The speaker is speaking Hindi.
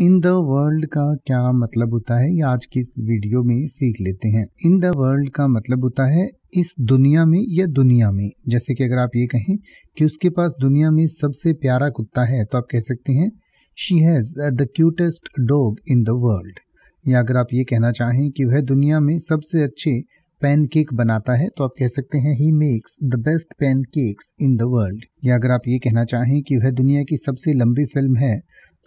इन द वर्ल्ड का क्या मतलब होता है ये आज की इस वीडियो में सीख लेते हैं इन द वर्ल्ड का मतलब होता है इस दुनिया में या दुनिया में जैसे कि अगर आप ये कहें कि उसके पास दुनिया में सबसे प्यारा कुत्ता है तो आप कह सकते हैं she has the cutest dog in the world या अगर आप ये कहना चाहें कि वह दुनिया में सबसे अच्छे पैनकेक बनाता है तो आप कह सकते हैं he makes the best pancakes in the world या अगर आप ये कहना चाहें कि वह दुनिया की सबसे लंबी फिल्म है